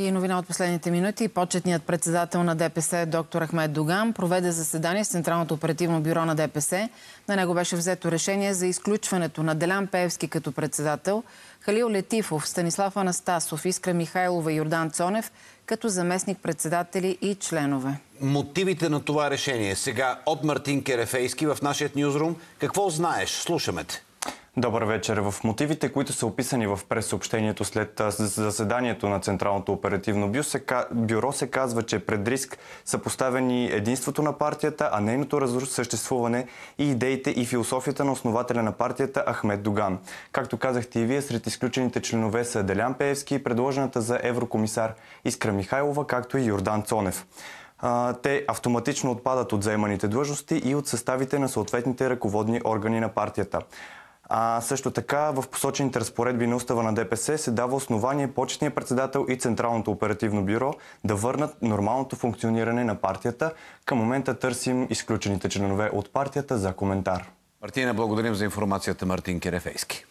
И новина от последните минути. Почетният председател на ДПС, доктор Ахмед Доган, проведе заседание с Централното оперативно бюро на ДПС. На него беше взето решение за изключването на Делян Пеевски като председател, Халил Летифов, Станислав Анастасов, Искра Михайлова и Йордан Цонев като заместник-председатели и членове. Мотивите на това решение сега от Мартин Керефейски в нашия нюзрум. Какво знаеш? Слушаме те. Добър вечер. В мотивите, които са описани в пресъобщението след заседанието на Централното оперативно бюро се казва, че пред риск са поставени единството на партията, а нейното съществуване и идеите и философията на основателя на партията Ахмед Доган. Както казахте и вие, сред изключените членове са Делян Пеевски и предложената за еврокомисар Искра Михайлова, както и Йордан Цонев те автоматично отпадат от заеманите длъжности и от съставите на съответните ръководни органи на партията. А, също така в посочените разпоредби на устава на ДПС се дава основание почетния председател и Централното оперативно бюро да върнат нормалното функциониране на партията. Към момента търсим изключените членове от партията за коментар. Мартина, благодарим за информацията Мартин Керефейски.